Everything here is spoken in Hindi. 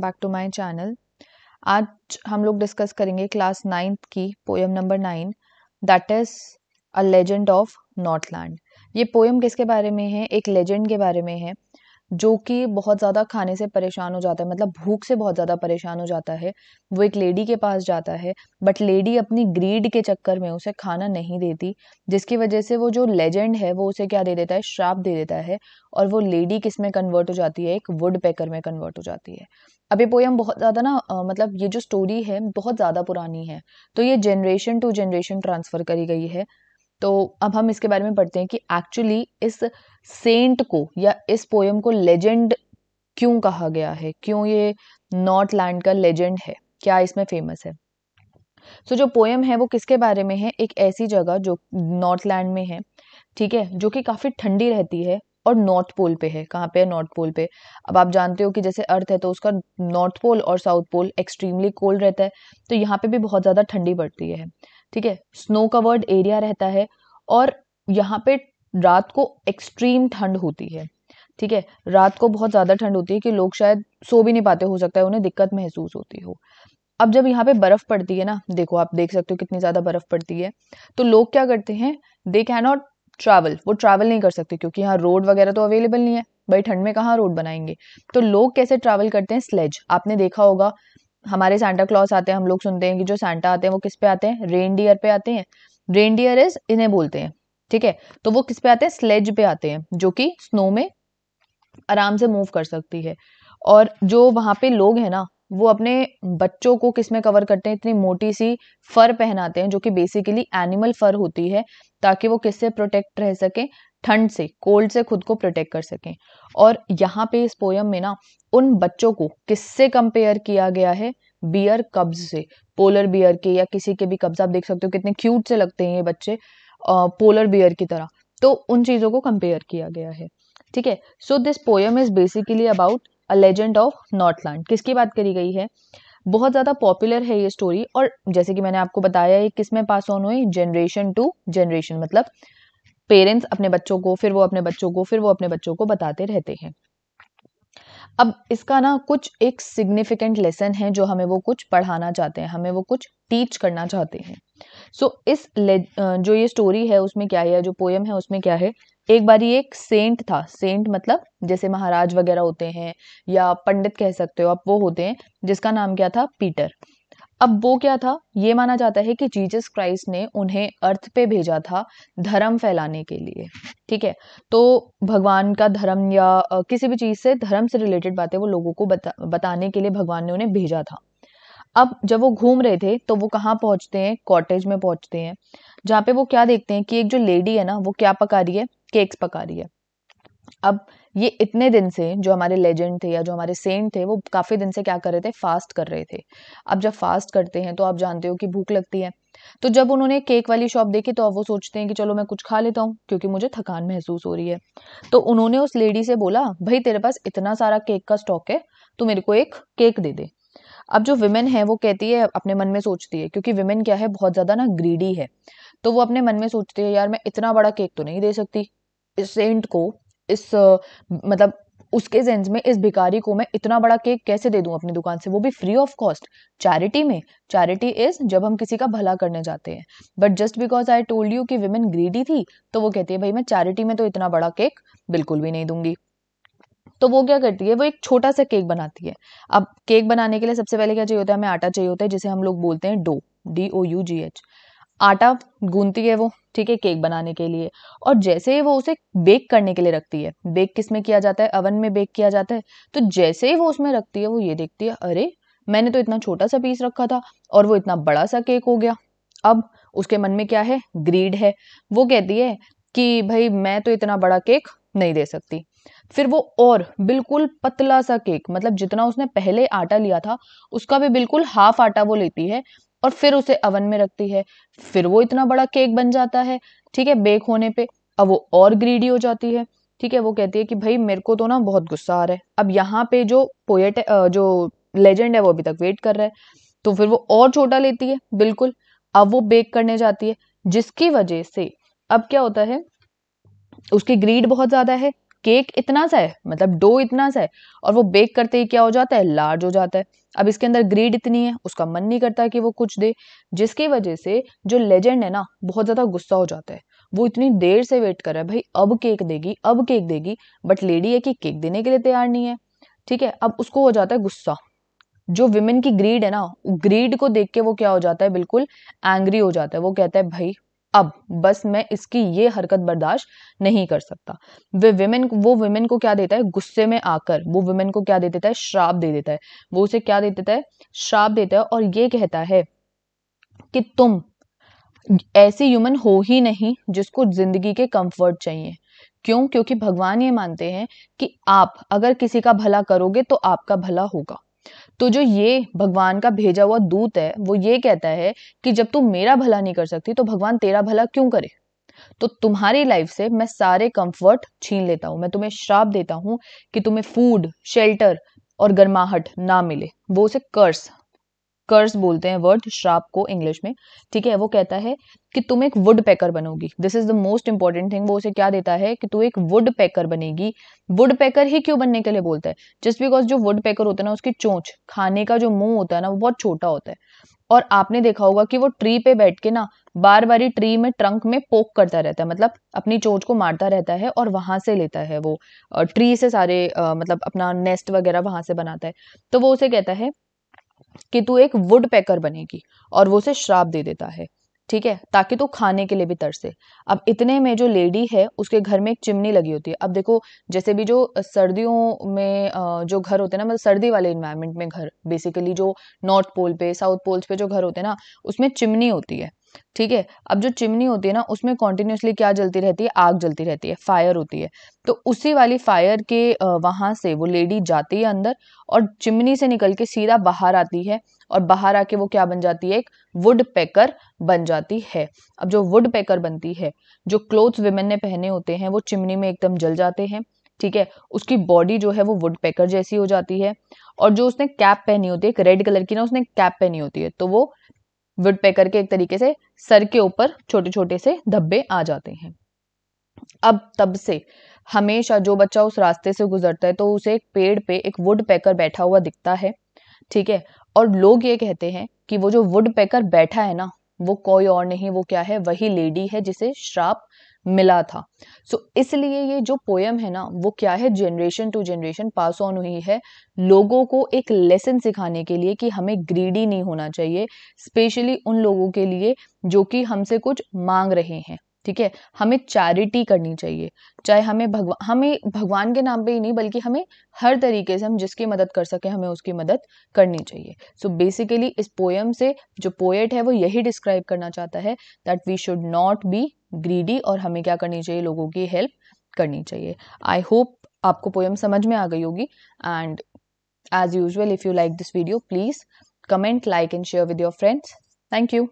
बैक टू माई चैनल आज हम लोग डिस्कस करेंगे क्लास नाइन्थ की poem number nine that is a legend of Northland ये पोएम किसके बारे में है एक लेजेंड के बारे में है जो कि बहुत ज़्यादा खाने से परेशान हो जाता है मतलब भूख से बहुत ज़्यादा परेशान हो जाता है वो एक लेडी के पास जाता है बट लेडी अपनी ग्रीड के चक्कर में उसे खाना नहीं देती जिसकी वजह से वो जो लेजेंड है वो उसे क्या दे देता है श्राप दे देता है और वो लेडी किस में कन्वर्ट हो जाती है एक वुड पैकर में कन्वर्ट हो जाती है अब ये पोएम बहुत ज़्यादा ना मतलब ये जो स्टोरी है बहुत ज़्यादा पुरानी है तो ये जनरेशन टू जनरेशन ट्रांसफ़र करी गई है तो अब हम इसके बारे में पढ़ते हैं कि एक्चुअली इस सेंट को या इस पोएम को लेजेंड क्यों कहा गया है क्यों ये नॉर्थ लैंड का लेजेंड है क्या इसमें फेमस है सो so, जो पोएम है वो किसके बारे में है एक ऐसी जगह जो नॉर्थ लैंड में है ठीक है जो कि काफ़ी ठंडी रहती है और नॉर्थ पोल पे है कहाँ पे है नॉर्थ पोल पे अब आप जानते हो कि जैसे अर्थ है तो उसका नॉर्थ पोल और साउथ पोल एक्सट्रीमली कोल्ड रहता है तो यहाँ पे भी बहुत ज़्यादा ठंडी पड़ती है ठीक है स्नो कवर्ड एरिया रहता है और यहाँ पे रात को एक्सट्रीम ठंड होती है ठीक है रात को बहुत ज़्यादा ठंड होती है कि लोग शायद सो भी नहीं पाते हो सकता है उन्हें दिक्कत महसूस होती हो अब जब यहाँ पे बर्फ़ पड़ती है ना देखो आप देख सकते हो कितनी ज़्यादा बर्फ़ पड़ती है तो लोग क्या करते हैं दे नॉट ट्रैवल वो ट्रैवल नहीं कर सकते क्योंकि यहाँ रोड वगैरह तो अवेलेबल नहीं है भाई ठंड में कहाँ रोड बनाएंगे तो लोग कैसे ट्रैवल करते हैं स्लेज आपने देखा होगा हमारे सेंटा क्लॉज आते हैं हम लोग सुनते हैं कि जो सेंटा आते हैं वो किस पे आते हैं रेनडियर पे आते हैं रेनडियर इज इन्हें बोलते हैं ठीक है तो वो किस पे आते हैं स्लेज पे आते हैं जो कि स्नो में आराम से मूव कर सकती है और जो वहां पे लोग हैं ना वो अपने बच्चों को किस में कवर करते हैं इतनी मोटी सी फर पहनाते हैं जो कि बेसिकली एनिमल फर होती है ताकि वो किससे प्रोटेक्ट रह सके ठंड से कोल्ड से खुद को प्रोटेक्ट कर सकें और यहाँ पे इस पोयम में ना उन बच्चों को किससे कंपेयर किया गया है बियर कब्ज से पोलर बियर के या किसी के भी कब्ज आप देख सकते हो कितने क्यूट से लगते हैं ये बच्चे पोलर बियर की तरह तो उन चीज़ों को कंपेयर किया गया है ठीक है so this poem is basically about a legend of Northland किसकी बात करी गई है बहुत ज़्यादा पॉपुलर है ये स्टोरी और जैसे कि मैंने आपको बताया ये किस में पास ऑन हुई जनरेशन टू जनरेशन मतलब पेरेंट्स अपने बच्चों को फिर वो अपने बच्चों को फिर वो अपने बच्चों को बताते रहते हैं अब इसका ना कुछ एक सिग्निफिकेंट लेसन है जो हमें वो कुछ पढ़ाना चाहते हैं हमें वो कुछ टीच करना चाहते हैं सो so, इस जो ये स्टोरी है उसमें क्या है जो पोएम है उसमें क्या है एक बार ये एक सेंट था सेंट मतलब जैसे महाराज वगैरह होते हैं या पंडित कह सकते हो आप वो होते हैं जिसका नाम क्या था पीटर अब वो क्या था ये माना जाता है कि जीजस क्राइस्ट ने उन्हें अर्थ पे भेजा था धर्म फैलाने के लिए ठीक है तो भगवान का धर्म या किसी भी चीज़ से धर्म से रिलेटेड बातें वो लोगों को बता बताने के लिए भगवान ने उन्हें भेजा था अब जब वो घूम रहे थे तो वो कहाँ पहुंचते हैं कॉटेज में पहुंचते हैं जहाँ पे वो क्या देखते हैं कि एक जो लेडी है ना वो क्या पका रही है केक्स पका रही है अब ये इतने दिन से जो हमारे लेजेंड थे या जो हमारे सेंट थे वो काफ़ी दिन से क्या कर रहे थे फास्ट कर रहे थे अब जब फास्ट करते हैं तो आप जानते हो कि भूख लगती है तो जब उन्होंने केक वाली शॉप देखी तो अब वो सोचते हैं कि चलो मैं कुछ खा लेता हूँ क्योंकि मुझे थकान महसूस हो रही है तो उन्होंने उस लेडी से बोला भाई तेरे पास इतना सारा केक का स्टॉक है तो मेरे को एक केक दे दे अब जो विमेन है वो कहती है अपने मन में सोचती है क्योंकि विमेन क्या है बहुत ज़्यादा ना ग्रीडी है तो वो अपने मन में सोचती है यार मैं इतना बड़ा केक तो नहीं दे सकती इस सेंट को इस मतलब उसके जेंस में इस भिकारी को मैं इतना बड़ा केक कैसे दे दूं अपनी दुकान से वो भी फ्री ऑफ कॉस्ट चैरिटी में चैरिटी इज जब हम किसी का भला करने जाते हैं but just because I told you कि विमेन ग्रीडी थी तो वो कहती है भाई मैं चैरिटी में तो इतना बड़ा केक बिल्कुल भी नहीं दूंगी तो वो क्या करती है वो एक छोटा सा केक बनाती है अब केक बनाने के लिए सबसे पहले क्या चाहिए होता है हमें आटा चाहिए होता है जिसे हम लोग बोलते हैं dough D O U G H आटा गूंथती है वो ठीक है केक बनाने के लिए और जैसे ही वो उसे बेक करने के लिए रखती है बेक किस में किया जाता है अवन में बेक किया जाता है तो जैसे ही वो उसमें रखती है वो ये देखती है अरे मैंने तो इतना छोटा सा पीस रखा था और वो इतना बड़ा सा केक हो गया अब उसके मन में क्या है ग्रीड है वो कहती है कि भाई मैं तो इतना बड़ा केक नहीं दे सकती फिर वो और बिल्कुल पतला सा केक मतलब जितना उसने पहले आटा लिया था उसका भी बिल्कुल हाफ आटा वो लेती है और फिर उसे अवन में रखती है फिर वो इतना बड़ा केक बन जाता है ठीक है बेक होने पे अब वो और ग्रीडी हो जाती है ठीक है वो कहती है कि भाई मेरे को तो ना बहुत गुस्सा आ रहा है अब यहाँ पे जो पोएट जो लेजेंड है वो अभी तक वेट कर रहा है तो फिर वो और छोटा लेती है बिल्कुल अब वो बेक करने जाती है जिसकी वजह से अब क्या होता है उसकी ग्रीड बहुत ज़्यादा है केक इतना सा है मतलब डो इतना सा है और वो बेक करते ही क्या हो जाता है लार्ज हो जाता है अब इसके अंदर ग्रीड इतनी है उसका मन नहीं करता कि वो कुछ दे जिसकी वजह से जो लेजेंड है ना बहुत ज़्यादा गुस्सा हो जाता है वो इतनी देर से वेट कर रहा है भाई अब केक देगी अब केक देगी बट लेडी है कि केक देने के लिए तैयार नहीं है ठीक है अब उसको हो जाता है गुस्सा जो विमेन की ग्रीड है ना ग्रीड को देख के वो क्या हो जाता है बिल्कुल एंग्री हो जाता है वो कहता है भाई अब बस मैं इसकी ये हरकत बर्दाश्त नहीं कर सकता वे विमेन वो विमेन को क्या देता है गुस्से में आकर वो विमेन को क्या दे देता है श्राप दे देता है वो उसे क्या दे देता है श्राप देता है और ये कहता है कि तुम ऐसी ह्यूमन हो ही नहीं जिसको जिंदगी के कंफर्ट चाहिए क्यों क्योंकि भगवान ये मानते हैं कि आप अगर किसी का भला करोगे तो आपका भला होगा तो जो ये भगवान का भेजा हुआ दूत है वो ये कहता है कि जब तू मेरा भला नहीं कर सकती तो भगवान तेरा भला क्यों करे तो तुम्हारी लाइफ से मैं सारे कंफर्ट छीन लेता हूं मैं तुम्हें श्राप देता हूं कि तुम्हें फूड शेल्टर और गर्माहट ना मिले वो उसे कर्स कर्स बोलते हैं वर्ड श्राप को इंग्लिश में ठीक है वो कहता है कि तुम एक वुड पैकर बनोगी this is the most important thing वो उसे क्या देता है कि तू एक वुड पैकर बनेगी वुड पैकर ही क्यों बनने के लिए बोलता है जस्ट बिकॉज जो वुड पैकर होता है ना उसकी चोंच खाने का जो मुंह होता है ना वो बहुत छोटा होता है और आपने देखा होगा कि वो ट्री पे बैठ के ना बार बार ही ट्री में ट्रंक में पोक करता रहता है मतलब अपनी चोच को मारता रहता है और वहां से लेता है वो ट्री से सारे मतलब अपना नेस्ट वगैरह वहां से बनाता है तो वो उसे कहता है कि तू एक वुड पैकर बनेगी और वो उसे श्राप दे देता है ठीक है ताकि तू खाने के लिए भी तरसे अब इतने में जो लेडी है उसके घर में एक चिमनी लगी होती है अब देखो जैसे भी जो सर्दियों में जो घर होते हैं ना मतलब सर्दी वाले इन्वायरमेंट में घर बेसिकली जो नॉर्थ पोल पे साउथ पोल्स पे जो घर होते हैं ना उसमें चिमनी होती है ठीक है अब जो चिमनी होती है ना उसमें कॉन्टिन्यूसली क्या जलती रहती है आग जलती रहती है फायर होती है तो उसी वाली फायर के वहां से वो लेडी जाती है अंदर और चिमनी से निकल के सीधा बाहर आती है और बाहर आके वो क्या बन जाती है एक वुड पैकर बन जाती है अब जो वुड पैकर बनती है जो क्लोथ्स वेमेन ने पहने होते हैं वो चिमनी में एकदम जल जाते हैं ठीक है उसकी बॉडी जो है वो वुड पैकर जैसी हो जाती है और जो उसने कैप पहनी होती है एक रेड कलर की ना उसने कैप पहनी होती है तो वो वुड पैकर के एक तरीके से सर के ऊपर छोटे छोटे से धब्बे आ जाते हैं अब तब से हमेशा जो बच्चा उस रास्ते से गुजरता है तो उसे एक पेड़ पे एक वुड पैकर बैठा हुआ दिखता है ठीक है और लोग ये कहते हैं कि वो जो वुड पैकर बैठा है ना वो कोई और नहीं वो क्या है वही लेडी है जिसे श्राप मिला था सो so, इसलिए ये जो पोयम है ना वो क्या है generation to generation pass on हुई है लोगों को एक लेसन सिखाने के लिए कि हमें ग्रीडी नहीं होना चाहिए स्पेशली उन लोगों के लिए जो कि हमसे कुछ मांग रहे हैं ठीक है हमें चैरिटी करनी चाहिए चाहे हमें भगवान हमें भगवान के नाम पे ही नहीं बल्कि हमें हर तरीके से हम जिसकी मदद कर सकें हमें उसकी मदद करनी चाहिए सो so बेसिकली इस पोएम से जो पोएट है वो यही डिस्क्राइब करना चाहता है that we should not be greedy और हमें क्या करनी चाहिए लोगों की हेल्प करनी चाहिए आई होप आपको पोएम समझ में आ गई होगी and as usual if you like this video please comment like and share with your friends thank you